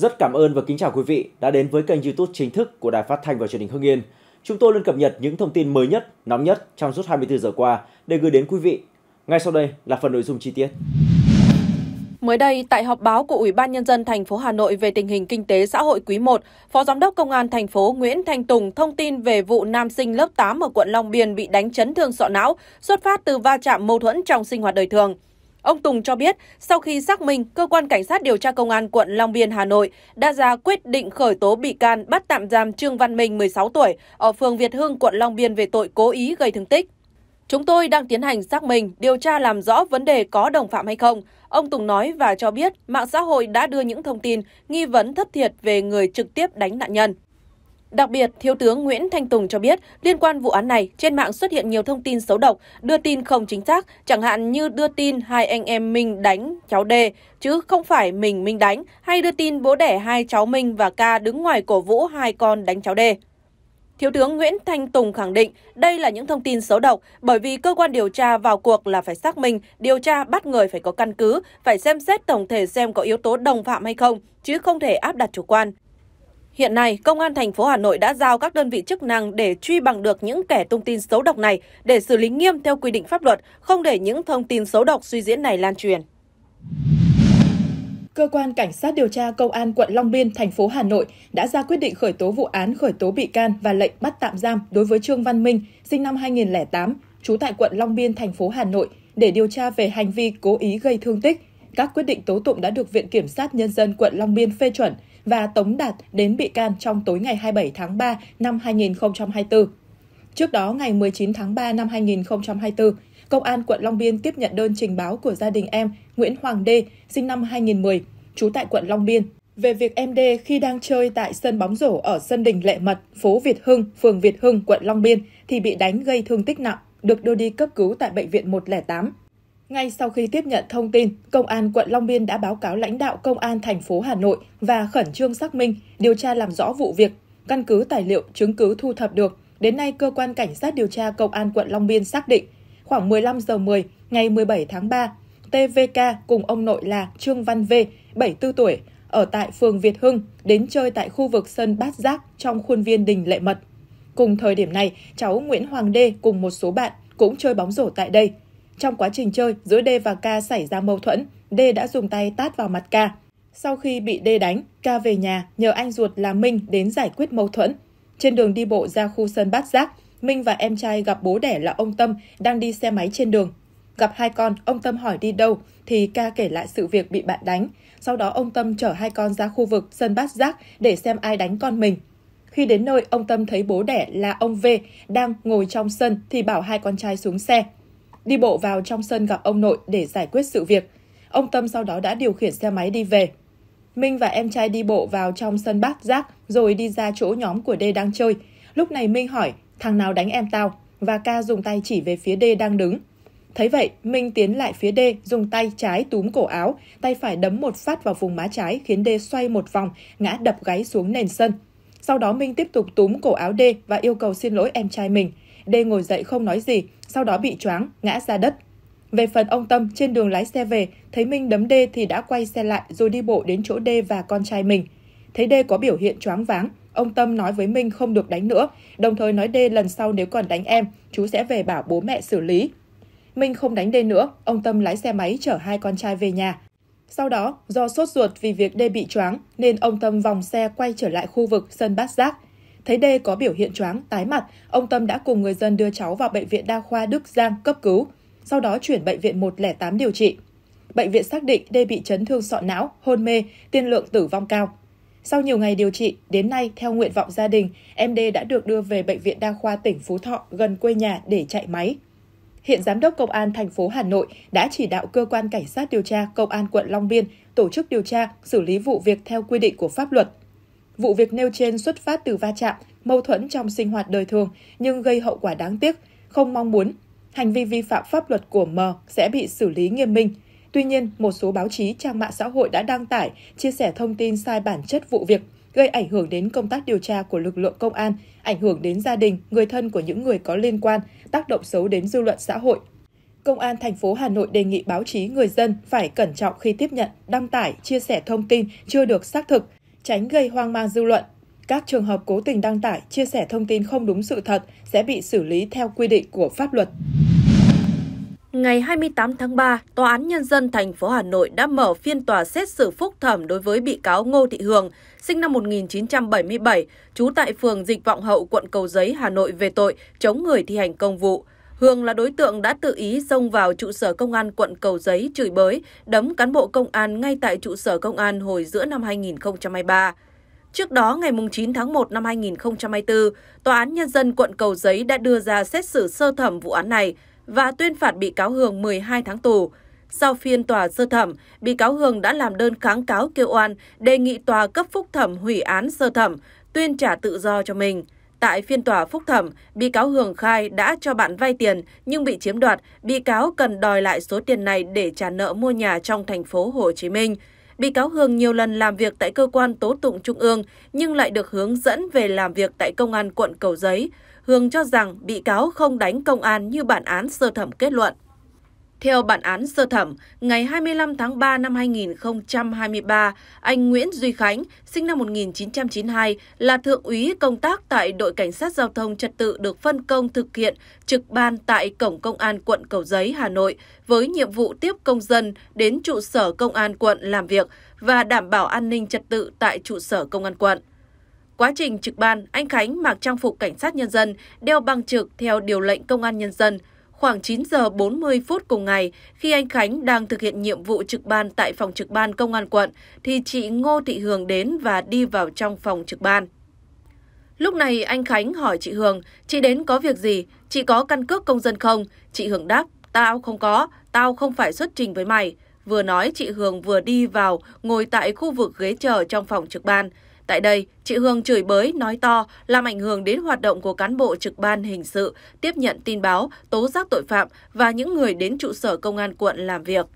Rất cảm ơn và kính chào quý vị đã đến với kênh YouTube chính thức của Đài Phát thanh và Truyền hình Hưng Yên. Chúng tôi luôn cập nhật những thông tin mới nhất, nóng nhất trong suốt 24 giờ qua để gửi đến quý vị. Ngay sau đây là phần nội dung chi tiết. Mới đây, tại họp báo của Ủy ban Nhân dân thành phố Hà Nội về tình hình kinh tế xã hội quý 1, Phó Giám đốc Công an thành phố Nguyễn Thanh Tùng thông tin về vụ nam sinh lớp 8 ở quận Long Biên bị đánh chấn thương sọ não, xuất phát từ va chạm mâu thuẫn trong sinh hoạt đời thường. Ông Tùng cho biết, sau khi xác minh, cơ quan cảnh sát điều tra công an quận Long Biên, Hà Nội đã ra quyết định khởi tố bị can bắt tạm giam Trương Văn Minh 16 tuổi ở phường Việt Hưng, quận Long Biên về tội cố ý gây thương tích. Chúng tôi đang tiến hành xác minh, điều tra làm rõ vấn đề có đồng phạm hay không. Ông Tùng nói và cho biết mạng xã hội đã đưa những thông tin nghi vấn thất thiệt về người trực tiếp đánh nạn nhân. Đặc biệt, Thiếu tướng Nguyễn Thanh Tùng cho biết, liên quan vụ án này, trên mạng xuất hiện nhiều thông tin xấu độc, đưa tin không chính xác, chẳng hạn như đưa tin hai anh em Minh đánh cháu D, chứ không phải mình Minh đánh, hay đưa tin bố đẻ hai cháu Minh và Ca đứng ngoài cổ vũ hai con đánh cháu D. Thiếu tướng Nguyễn Thanh Tùng khẳng định đây là những thông tin xấu độc bởi vì cơ quan điều tra vào cuộc là phải xác minh, điều tra bắt người phải có căn cứ, phải xem xét tổng thể xem có yếu tố đồng phạm hay không, chứ không thể áp đặt chủ quan. Hiện nay, Công an thành phố Hà Nội đã giao các đơn vị chức năng để truy bằng được những kẻ tung tin xấu độc này để xử lý nghiêm theo quy định pháp luật, không để những thông tin xấu độc suy diễn này lan truyền. Cơ quan Cảnh sát điều tra Công an quận Long Biên, thành phố Hà Nội đã ra quyết định khởi tố vụ án khởi tố bị can và lệnh bắt tạm giam đối với Trương Văn Minh, sinh năm 2008, trú tại quận Long Biên, thành phố Hà Nội, để điều tra về hành vi cố ý gây thương tích. Các quyết định tố tụng đã được Viện Kiểm sát Nhân dân quận Long Biên phê chuẩn – và tống đạt đến bị can trong tối ngày 27 tháng 3 năm 2024. Trước đó, ngày 19 tháng 3 năm 2024, Công an quận Long Biên tiếp nhận đơn trình báo của gia đình em Nguyễn Hoàng Đê, sinh năm 2010, trú tại quận Long Biên, về việc em Đê khi đang chơi tại sân bóng rổ ở sân đình Lệ Mật, phố Việt Hưng, phường Việt Hưng, quận Long Biên thì bị đánh gây thương tích nặng, được đưa đi cấp cứu tại bệnh viện 108. Ngay sau khi tiếp nhận thông tin, Công an quận Long Biên đã báo cáo lãnh đạo Công an thành phố Hà Nội và khẩn trương xác minh, điều tra làm rõ vụ việc. Căn cứ tài liệu, chứng cứ thu thập được, đến nay cơ quan cảnh sát điều tra Công an quận Long Biên xác định khoảng 15 giờ 10 ngày 17 tháng 3, TVK cùng ông nội là Trương Văn V, 74 tuổi, ở tại phường Việt Hưng đến chơi tại khu vực sân Bát Giác trong khuôn viên đình Lệ Mật. Cùng thời điểm này, cháu Nguyễn Hoàng Đê cùng một số bạn cũng chơi bóng rổ tại đây. Trong quá trình chơi, giữa D và K xảy ra mâu thuẫn, D đã dùng tay tát vào mặt K. Sau khi bị D đánh, K về nhà nhờ anh ruột là Minh đến giải quyết mâu thuẫn. Trên đường đi bộ ra khu sân bát giác, Minh và em trai gặp bố đẻ là ông Tâm đang đi xe máy trên đường. Gặp hai con, ông Tâm hỏi đi đâu thì K kể lại sự việc bị bạn đánh. Sau đó ông Tâm chở hai con ra khu vực sân bát giác để xem ai đánh con mình. Khi đến nơi, ông Tâm thấy bố đẻ là ông V đang ngồi trong sân thì bảo hai con trai xuống xe đi bộ vào trong sân gặp ông nội để giải quyết sự việc. Ông Tâm sau đó đã điều khiển xe máy đi về. Minh và em trai đi bộ vào trong sân bát giác rồi đi ra chỗ nhóm của D đang chơi. Lúc này Minh hỏi, thằng nào đánh em tao? Và ca dùng tay chỉ về phía D đang đứng. Thấy vậy, Minh tiến lại phía D, dùng tay trái túm cổ áo, tay phải đấm một phát vào vùng má trái khiến D xoay một vòng, ngã đập gáy xuống nền sân. Sau đó Minh tiếp tục túm cổ áo D và yêu cầu xin lỗi em trai mình. D ngồi dậy không nói gì, sau đó bị choáng, ngã ra đất. Về phần ông Tâm, trên đường lái xe về, thấy Minh đấm D thì đã quay xe lại rồi đi bộ đến chỗ D và con trai mình. Thấy D có biểu hiện choáng váng, ông Tâm nói với Minh không được đánh nữa, đồng thời nói D lần sau nếu còn đánh em, chú sẽ về bảo bố mẹ xử lý. Minh không đánh D nữa, ông Tâm lái xe máy chở hai con trai về nhà. Sau đó, do sốt ruột vì việc D bị choáng nên ông Tâm vòng xe quay trở lại khu vực sân bát giác. Thấy D có biểu hiện choáng, tái mặt, ông Tâm đã cùng người dân đưa cháu vào bệnh viện đa khoa Đức Giang cấp cứu, sau đó chuyển bệnh viện 108 điều trị. Bệnh viện xác định D bị chấn thương sọ não, hôn mê, tiên lượng tử vong cao. Sau nhiều ngày điều trị, đến nay, theo nguyện vọng gia đình, em D đã được đưa về Bệnh viện Đa khoa tỉnh Phú Thọ gần quê nhà để chạy máy. Hiện Giám đốc Công an thành phố Hà Nội đã chỉ đạo Cơ quan Cảnh sát điều tra Công an quận Long Biên tổ chức điều tra, xử lý vụ việc theo quy định của pháp luật. Vụ việc nêu trên xuất phát từ va chạm, mâu thuẫn trong sinh hoạt đời thường nhưng gây hậu quả đáng tiếc, không mong muốn. Hành vi vi phạm pháp luật của M sẽ bị xử lý nghiêm minh. Tuy nhiên, một số báo chí, trang mạng xã hội đã đăng tải, chia sẻ thông tin sai bản chất vụ việc, gây ảnh hưởng đến công tác điều tra của lực lượng công an, ảnh hưởng đến gia đình, người thân của những người có liên quan, tác động xấu đến dư luận xã hội. Công an thành phố Hà Nội đề nghị báo chí người dân phải cẩn trọng khi tiếp nhận, đăng tải, chia sẻ thông tin chưa được xác thực, tránh gây hoang mang dư luận. Các trường hợp cố tình đăng tải, chia sẻ thông tin không đúng sự thật sẽ bị xử lý theo quy định của pháp luật. Ngày 28 tháng 3, Tòa án Nhân dân thành phố Hà Nội đã mở phiên tòa xét xử phúc thẩm đối với bị cáo Ngô Thị Hường, sinh năm 1977, trú tại phường Dịch Vọng Hậu, quận Cầu Giấy, Hà Nội về tội chống người thi hành công vụ. Hường là đối tượng đã tự ý xông vào trụ sở công an quận Cầu Giấy chửi bới, đấm cán bộ công an ngay tại trụ sở công an hồi giữa năm 2023. Trước đó, ngày 9 tháng 1 năm 2024, Tòa án Nhân dân quận Cầu Giấy đã đưa ra xét xử sơ thẩm vụ án này và tuyên phạt bị cáo Hường 12 tháng tù. Sau phiên tòa sơ thẩm, bị cáo Hường đã làm đơn kháng cáo kêu oan, đề nghị tòa cấp phúc thẩm hủy án sơ thẩm, tuyên trả tự do cho mình. Tại phiên tòa phúc thẩm, bị cáo Hường khai đã cho bạn vay tiền nhưng bị chiếm đoạt, bị cáo cần đòi lại số tiền này để trả nợ mua nhà trong thành phố Hồ Chí Minh. Bị cáo Hường nhiều lần làm việc tại cơ quan tố tụng trung ương nhưng lại được hướng dẫn về làm việc tại công an quận Cầu Giấy. Hường cho rằng bị cáo không đánh công an như bản án sơ thẩm kết luận. Theo bản án sơ thẩm, ngày 25 tháng 3 năm 2023, anh Nguyễn Duy Khánh, sinh năm 1992, là thượng úy công tác tại đội cảnh sát giao thông trật tự được phân công thực hiện trực ban tại Cổng Công an quận Cầu Giấy, Hà Nội, với nhiệm vụ tiếp công dân đến trụ sở Công an quận làm việc và đảm bảo an ninh trật tự tại trụ sở Công an quận. Quá trình trực ban, anh Khánh mặc trang phục cảnh sát nhân dân, đeo băng trực theo điều lệnh công an nhân dân – Khoảng 9 giờ 40 phút cùng ngày, khi anh Khánh đang thực hiện nhiệm vụ trực ban tại phòng trực ban công an quận, thì chị Ngô Thị Hường đến và đi vào trong phòng trực ban. Lúc này anh Khánh hỏi chị Hường, chị đến có việc gì, chị có căn cước công dân không? Chị Hường đáp, tao không có, tao không phải xuất trình với mày. Vừa nói chị Hường vừa đi vào, ngồi tại khu vực ghế chờ trong phòng trực ban. Tại đây, chị Hương chửi bới, nói to, làm ảnh hưởng đến hoạt động của cán bộ trực ban hình sự, tiếp nhận tin báo, tố giác tội phạm và những người đến trụ sở công an quận làm việc.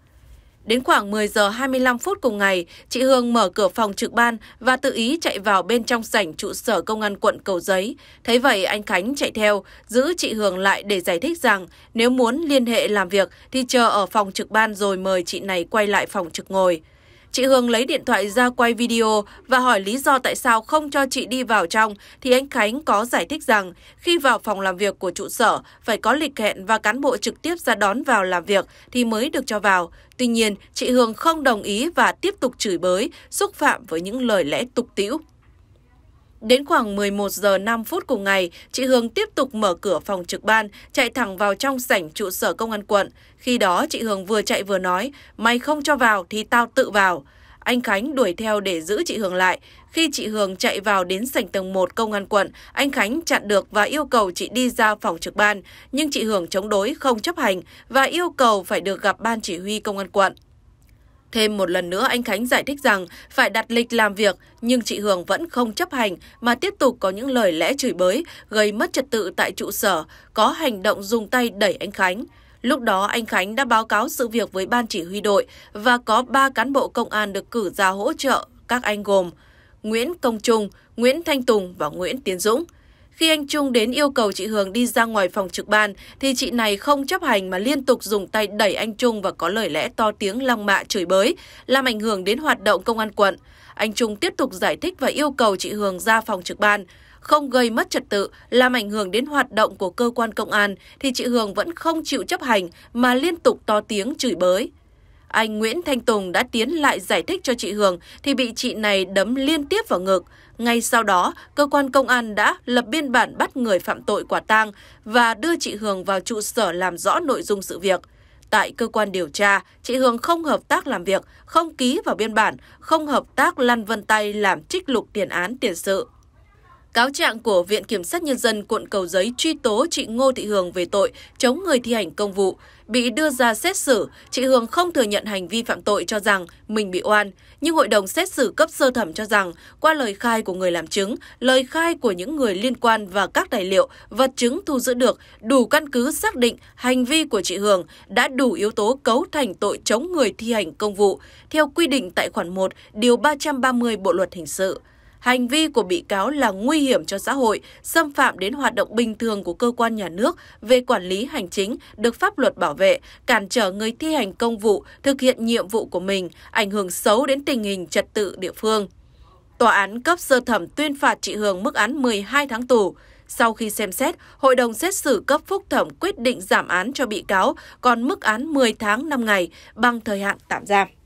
Đến khoảng 10 giờ 25 phút cùng ngày, chị Hương mở cửa phòng trực ban và tự ý chạy vào bên trong sảnh trụ sở công an quận Cầu Giấy. Thấy vậy, anh Khánh chạy theo, giữ chị Hương lại để giải thích rằng nếu muốn liên hệ làm việc thì chờ ở phòng trực ban rồi mời chị này quay lại phòng trực ngồi. Chị Hương lấy điện thoại ra quay video và hỏi lý do tại sao không cho chị đi vào trong thì anh Khánh có giải thích rằng khi vào phòng làm việc của trụ sở phải có lịch hẹn và cán bộ trực tiếp ra đón vào làm việc thì mới được cho vào. Tuy nhiên, chị Hương không đồng ý và tiếp tục chửi bới, xúc phạm với những lời lẽ tục tĩu. Đến khoảng 11 giờ 5 phút cùng ngày, chị Hương tiếp tục mở cửa phòng trực ban, chạy thẳng vào trong sảnh trụ sở công an quận. Khi đó chị Hương vừa chạy vừa nói, mày không cho vào thì tao tự vào. Anh Khánh đuổi theo để giữ chị Hương lại. Khi chị Hương chạy vào đến sảnh tầng 1 công an quận, anh Khánh chặn được và yêu cầu chị đi ra phòng trực ban. Nhưng chị Hương chống đối, không chấp hành và yêu cầu phải được gặp ban chỉ huy công an quận. Thêm một lần nữa, anh Khánh giải thích rằng phải đặt lịch làm việc, nhưng chị Hường vẫn không chấp hành mà tiếp tục có những lời lẽ chửi bới, gây mất trật tự tại trụ sở, có hành động dùng tay đẩy anh Khánh. Lúc đó, anh Khánh đã báo cáo sự việc với ban chỉ huy đội và có 3 cán bộ công an được cử ra hỗ trợ các anh gồm Nguyễn Công Trung, Nguyễn Thanh Tùng và Nguyễn Tiến Dũng. Khi anh Trung đến yêu cầu chị Hường đi ra ngoài phòng trực ban, thì chị này không chấp hành mà liên tục dùng tay đẩy anh Trung và có lời lẽ to tiếng lăng mạ chửi bới, làm ảnh hưởng đến hoạt động công an quận. Anh Trung tiếp tục giải thích và yêu cầu chị Hường ra phòng trực ban. Không gây mất trật tự, làm ảnh hưởng đến hoạt động của cơ quan công an, thì chị Hường vẫn không chịu chấp hành mà liên tục to tiếng chửi bới anh Nguyễn Thanh Tùng đã tiến lại giải thích cho chị Hường thì bị chị này đấm liên tiếp vào ngực. Ngay sau đó, cơ quan công an đã lập biên bản bắt người phạm tội quả tang và đưa chị Hường vào trụ sở làm rõ nội dung sự việc. Tại cơ quan điều tra, chị Hường không hợp tác làm việc, không ký vào biên bản, không hợp tác lăn vân tay làm trích lục tiền án tiền sự cáo trạng của Viện Kiểm sát Nhân dân quận Cầu Giấy truy tố chị Ngô Thị Hường về tội chống người thi hành công vụ. Bị đưa ra xét xử, chị Hường không thừa nhận hành vi phạm tội cho rằng mình bị oan, nhưng hội đồng xét xử cấp sơ thẩm cho rằng qua lời khai của người làm chứng, lời khai của những người liên quan và các tài liệu, vật chứng thu giữ được đủ căn cứ xác định hành vi của chị Hường đã đủ yếu tố cấu thành tội chống người thi hành công vụ theo quy định tại khoản 1 điều 330 Bộ luật hình sự hành vi của bị cáo là nguy hiểm cho xã hội, xâm phạm đến hoạt động bình thường của cơ quan nhà nước về quản lý hành chính được pháp luật bảo vệ, cản trở người thi hành công vụ thực hiện nhiệm vụ của mình, ảnh hưởng xấu đến tình hình trật tự địa phương. Tòa án cấp sơ thẩm tuyên phạt chị Hường mức án 12 tháng tù. Sau khi xem xét, hội đồng xét xử cấp phúc thẩm quyết định giảm án cho bị cáo còn mức án 10 tháng 5 ngày bằng thời hạn tạm giam.